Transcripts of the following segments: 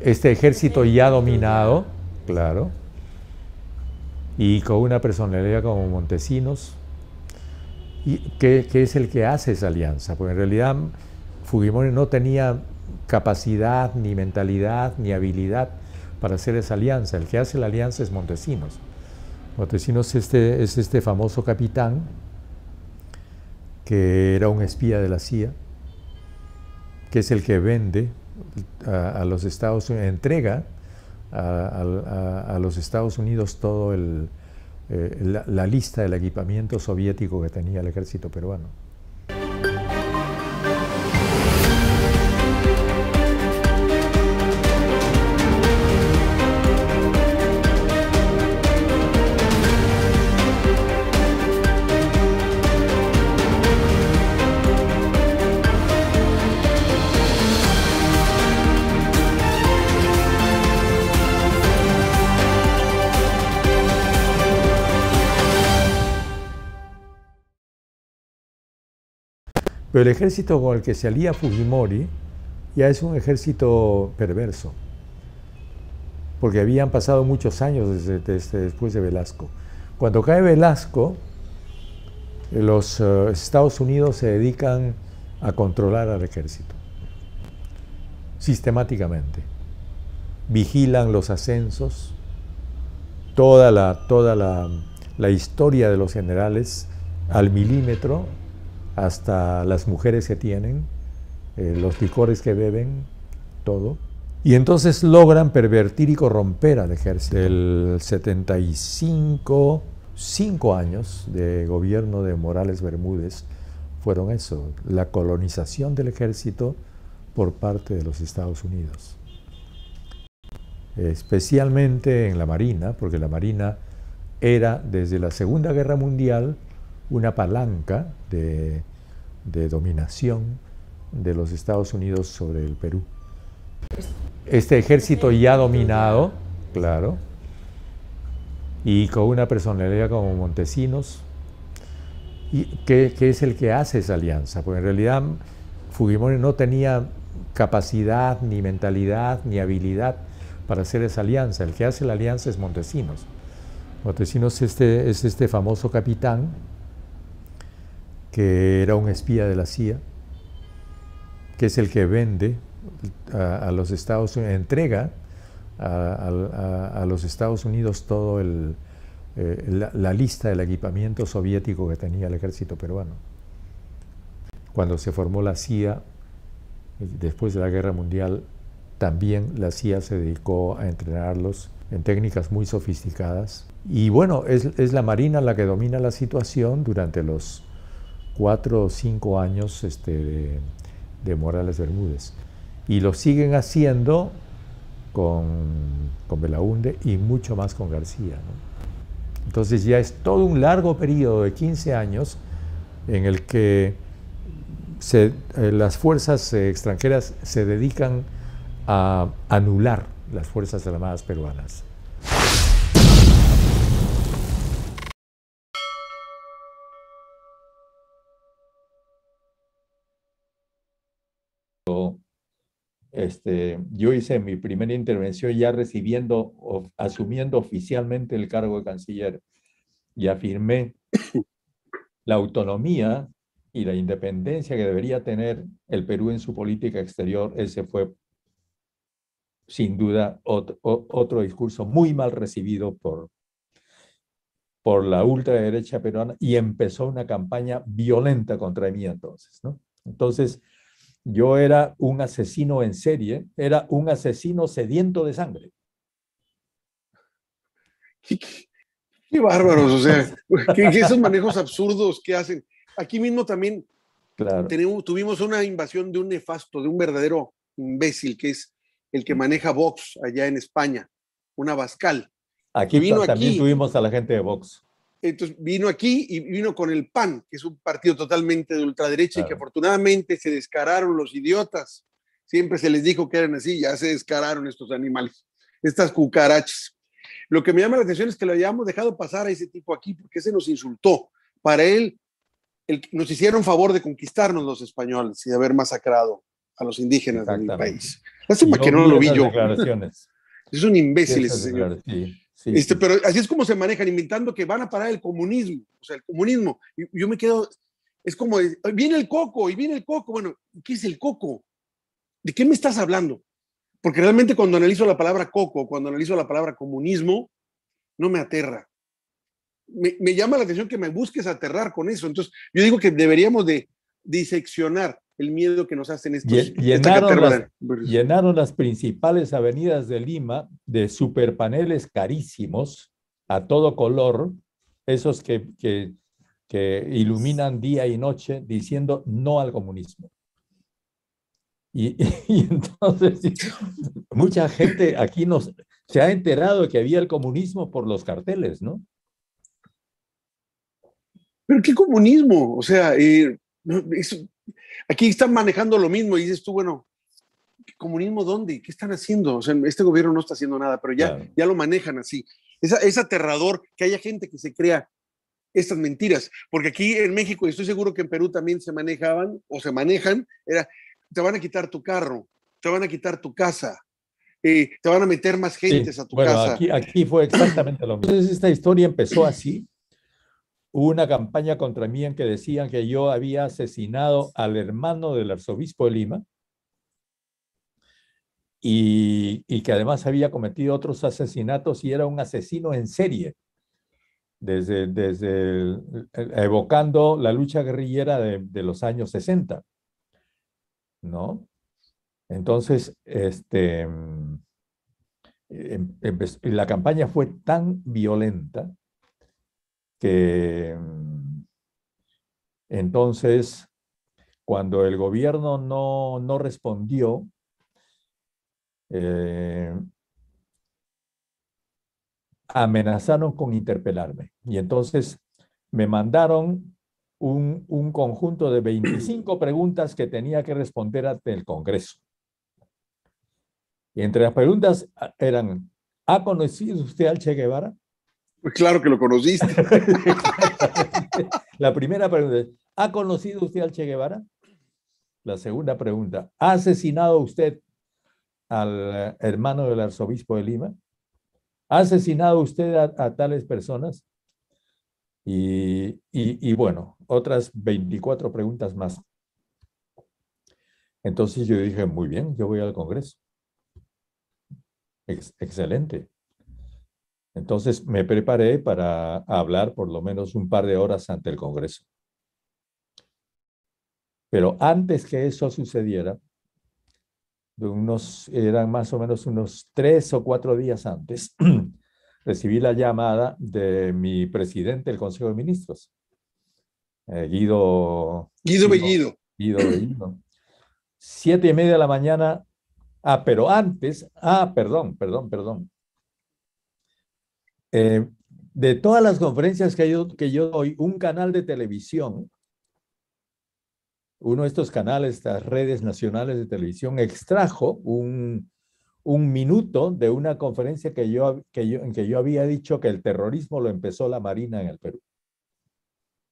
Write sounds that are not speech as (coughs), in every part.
este ejército ya dominado, claro, y con una personalidad como Montesinos, y que, es el que hace esa alianza, porque en realidad Fujimori no tenía capacidad, ni mentalidad, ni habilidad para hacer esa alianza. El que hace la alianza es Montesinos. Montesinos este, es este famoso capitán que era un espía de la CIA, que es el que vende a, los Estados entrega a, los Estados Unidos todo el, eh, la lista del equipamiento soviético que tenía el ejército peruano. Pero el ejército con el que se alía Fujimori ya es un ejército perverso, porque habían pasado muchos años después de Velasco. Cuando cae Velasco, los eh, Estados Unidos se dedican a controlar al ejército, sistemáticamente. Vigilan los ascensos, toda la, toda la, la historia de los generales al milímetro hasta las mujeres que tienen, eh, los licores que beben, todo. Y entonces logran pervertir y corromper al ejército. El 75, 5 años de gobierno de Morales Bermúdez fueron eso, la colonización del ejército por parte de los Estados Unidos. Especialmente en la Marina, porque la Marina era desde la Segunda Guerra Mundial una palanca de de dominación de los Estados Unidos sobre el Perú. Este ejército ya dominado, claro, y con una personalidad como Montesinos, y que, es el que hace esa alianza, porque en realidad Fujimori no tenía capacidad, ni mentalidad, ni habilidad para hacer esa alianza. El que hace la alianza es Montesinos. Montesinos este, es este famoso capitán que era un espía de la CIA, que es el que vende a, los Estados Unidos, entrega a, los Estados Unidos toda eh, la, lista del equipamiento soviético que tenía el ejército peruano. Cuando se formó la CIA, después de la Guerra Mundial, también la CIA se dedicó a entrenarlos en técnicas muy sofisticadas. Y bueno, es, es la Marina la que domina la situación durante los cuatro o cinco años este, de, Morales Bermúdez. Y lo siguen haciendo con, con Belaunde y mucho más con García. Entonces ya es todo un largo periodo de 15 años en el que eh, las fuerzas eh, extranjeras se dedican a anular las Fuerzas Armadas peruanas. este, yo hice mi primera intervención ya recibiendo, asumiendo oficialmente el cargo de canciller y afirmé (coughs) la autonomía y la independencia que debería tener el Perú en su política exterior. Ese fue, sin duda, otro, discurso muy mal recibido por, por la ultraderecha peruana y empezó una campaña violenta contra mí entonces. ¿no? Entonces, yo era un asesino en serie, era un asesino sediento de sangre. Qué, bárbaros, o sea, (laughs) esos manejos absurdos que hacen. Aquí mismo también tuvimos una invasión de un nefasto, de un verdadero imbécil, que es el que maneja Vox allá en España, una Bascal. Aquí vino también tuvimos a la gente de Vox. Entonces vino aquí y vino con el PAN, que es un partido totalmente de ultraderecha y que afortunadamente se descararon los idiotas. Siempre se les dijo que eran así, ya se descararon estos animales, estas cucarachas. Lo que me llama la atención es que lo hayamos dejado pasar a ese tipo aquí porque se nos insultó. Para él, nos hicieron favor de conquistarnos los españoles y de haber masacrado a los indígenas del país. Lástima que no lo vi yo. (laughs) Es un imbécil ese señor. Este, pero así es como se manejan, inventando que van a parar el comunismo. O sea, el comunismo. Yo, me quedo, es como, viene el coco y viene el coco. Bueno, ¿qué es el coco? ¿De qué me estás hablando? Porque realmente cuando analizo la palabra coco, cuando analizo la palabra comunismo, no me aterra. Me, me llama la atención que me busques aterrar con eso. Entonces, yo digo que deberíamos de diseccionar el miedo que nos hacen estos. Llenaron las, pues, llenaron las principales avenidas de Lima de superpaneles carísimos a todo color, esos que, que, que iluminan día y noche diciendo no al comunismo. Y, (laughs) entonces mucha gente aquí nos se ha enterado que había el comunismo por los carteles, ¿no? Pero qué comunismo, o sea, eh, es, aquí están manejando lo mismo y dices tú, bueno, ¿comunismo dónde? ¿Qué están haciendo? O este gobierno no está haciendo nada, pero ya, ya lo manejan así. Es, aterrador que haya gente que se crea estas mentiras, porque aquí en México, y estoy seguro que en Perú también se manejaban o se manejan, era, te van a quitar tu carro, te van a quitar tu casa, eh, te van a meter más gentes a tu casa. Aquí, aquí fue exactamente lo mismo. Entonces esta historia empezó así Hubo una campaña contra mí en que decían que yo había asesinado al hermano del arzobispo de Lima y, que además había cometido otros asesinatos y era un asesino en serie, desde, desde evocando la lucha guerrillera de, los años 60. ¿No? Entonces, este, em, em, em, la campaña fue tan violenta que entonces, cuando el gobierno no, respondió, eh, amenazaron con interpelarme. Y entonces me mandaron un, un, conjunto de 25 (clears throat) preguntas que tenía que responder ante el Congreso. Y entre las preguntas ah, eran, ¿ha conocido usted al Che Guevara? claro que lo conociste. (laughs) La primera pregunta, ¿ha conocido usted al Che Guevara? La segunda pregunta, ¿ha asesinado usted al hermano del arzobispo de Lima? ¿Ha asesinado usted a, tales personas? Y, bueno, otras 24 preguntas más. Entonces yo dije, muy bien, yo voy al Congreso. excelente. Entonces me preparé para hablar por lo menos un par de horas ante el Congreso. Pero antes que eso sucediera, unos, eran más o menos unos tres o cuatro días antes, (clears throat) recibí la llamada de mi presidente del Consejo de Ministros, eh, Guido, Guido. Guido Bellido. Guido Bellido. Siete y media de la mañana. Ah, pero antes, ah, perdón, perdón, perdón. Eh, de todas las conferencias que yo, que yo doy, un canal de televisión, uno de estos canales, estas redes nacionales de televisión, extrajo un, minuto de una conferencia que yo, en que yo había dicho que el terrorismo lo empezó la Marina en el Perú.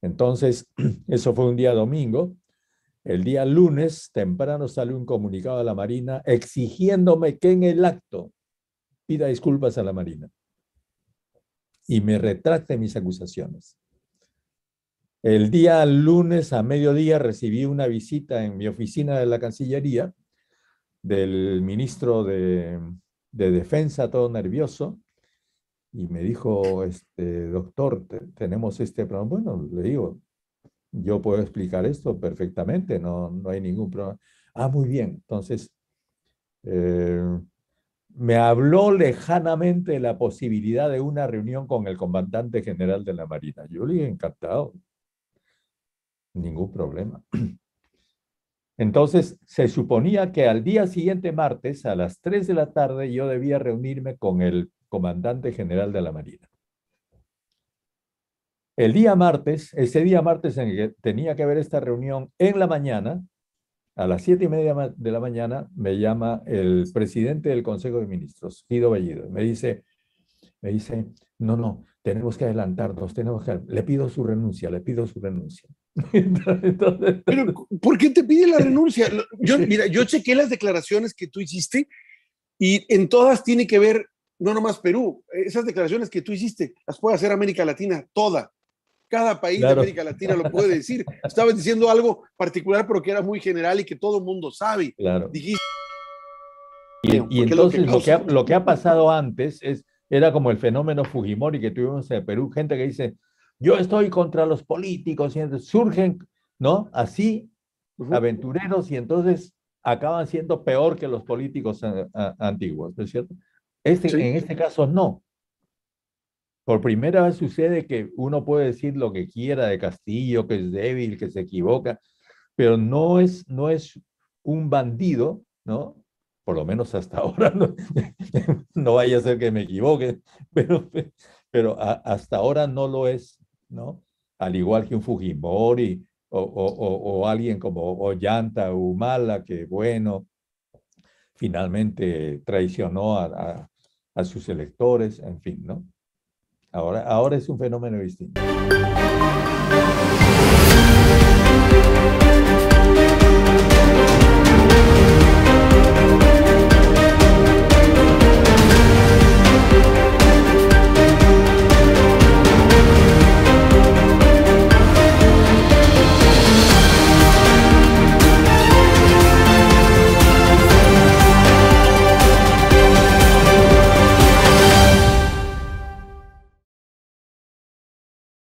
Entonces, (clears throat) eso fue un día domingo. El día lunes, temprano, salió un comunicado a la Marina exigiéndome que en el acto pida disculpas a la Marina y me retracte mis acusaciones. El día lunes a mediodía recibí una visita en mi oficina de la Cancillería del ministro de, Defensa, todo nervioso, y me dijo, este, doctor, tenemos este problema. Bueno, le digo, yo puedo explicar esto perfectamente, no, no hay ningún problema. Ah, muy bien, entonces... Eh, me habló lejanamente de la posibilidad de una reunión con el comandante general de la Marina. Yo le dije, encantado, ningún problema. (clears throat) Entonces, se suponía que al día siguiente, martes, a las 3 de la tarde, yo debía reunirme con el comandante general de la Marina. El día martes, ese día martes en el que tenía que haber esta reunión en la mañana, a las siete y media de la mañana me llama el presidente del Consejo de Ministros, Guido Bellido, me dice, me dice, no, no, tenemos que adelantarnos, tenemos que, le pido su renuncia, le pido su renuncia. (laughs) Entonces, Pero, ¿por qué te pide la renuncia? Yo, (laughs) mira, yo chequé las declaraciones que tú hiciste y en todas tiene que ver, no nomás Perú, esas declaraciones que tú hiciste, las puede hacer América Latina, toda, cada país de América Latina lo puede decir. Estabas diciendo algo particular, pero que era muy general y que todo el mundo sabe. y, entonces lo que, lo, que ha, pasado antes es, era como el fenómeno Fujimori que tuvimos en Perú, gente que dice, yo estoy contra los políticos, y entonces surgen, ¿no? Así, aventureros, y entonces acaban siendo peor que los políticos eh, eh, antiguos, ¿no es cierto? Este, en este caso no, por primera vez sucede que uno puede decir lo que quiera de Castillo, que es débil, que se equivoca, pero no es, no es un bandido, ¿no? Por lo menos hasta (laughs) ahora, no, vaya a ser que me equivoque, pero, pero hasta ahora no lo es, ¿no? Al igual que un Fujimori o, o, alguien como Ollanta, Humala, que bueno, finalmente traicionó a sus electores, en fin, ¿no? Ahora, ahora es un fenómeno distinto.